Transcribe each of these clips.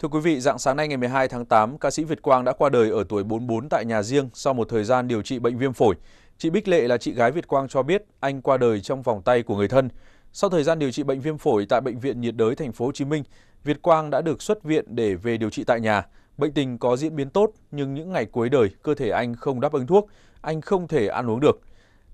Thưa quý vị, dạng sáng nay ngày 12 tháng 8, ca sĩ Việt Quang đã qua đời ở tuổi 44 tại nhà riêng sau một thời gian điều trị bệnh viêm phổi. Chị Bích Lệ là chị gái Việt Quang cho biết anh qua đời trong vòng tay của người thân. Sau thời gian điều trị bệnh viêm phổi tại bệnh viện nhiệt đới thành phố Hồ Chí Minh, Việt Quang đã được xuất viện để về điều trị tại nhà. Bệnh tình có diễn biến tốt nhưng những ngày cuối đời cơ thể anh không đáp ứng thuốc, anh không thể ăn uống được.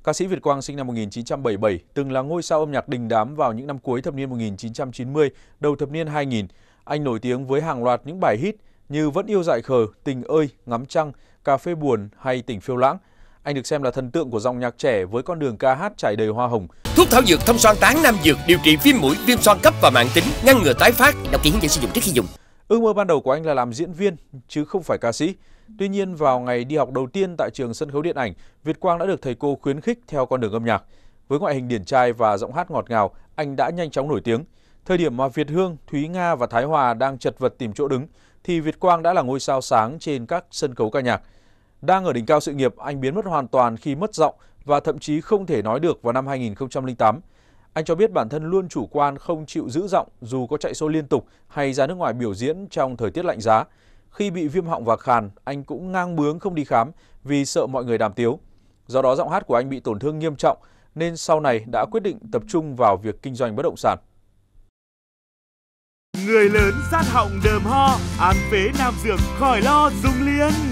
Ca sĩ Việt Quang sinh năm 1977, từng là ngôi sao âm nhạc đình đám vào những năm cuối thập niên 1990, đầu thập niên 2000. Anh nổi tiếng với hàng loạt những bài hit như Vẫn yêu dại khờ, Tình ơi, Ngắm trăng, Cà phê buồn hay Tỉnh phiêu lãng. Anh được xem là thần tượng của dòng nhạc trẻ với con đường ca hát trải đầy hoa hồng. Thuốc thảo dược thông xoan tán nam dược điều trị viêm mũi, viêm xoan cấp và mạng tính, ngăn ngừa tái phát. Đọc kỹ hướng dẫn sử dụng trước khi dùng. Ước mơ ban đầu của anh là làm diễn viên chứ không phải ca sĩ. Tuy nhiên vào ngày đi học đầu tiên tại trường sân khấu điện ảnh, Việt Quang đã được thầy cô khuyến khích theo con đường âm nhạc. Với ngoại hình điển trai và giọng hát ngọt ngào, anh đã nhanh chóng nổi tiếng. Thời điểm mà Việt Hương, Thúy Nga và Thái Hòa đang chật vật tìm chỗ đứng thì Việt Quang đã là ngôi sao sáng trên các sân khấu ca nhạc. Đang ở đỉnh cao sự nghiệp, anh biến mất hoàn toàn khi mất giọng và thậm chí không thể nói được vào năm 2008. Anh cho biết bản thân luôn chủ quan không chịu giữ giọng dù có chạy show liên tục hay ra nước ngoài biểu diễn trong thời tiết lạnh giá. Khi bị viêm họng và khàn, anh cũng ngang bướng không đi khám vì sợ mọi người đàm tiếu. Do đó giọng hát của anh bị tổn thương nghiêm trọng nên sau này đã quyết định tập trung vào việc kinh doanh bất động sản. Người lớn sát họng đờm ho, ăn phế nam dược khỏi lo dùng liêng.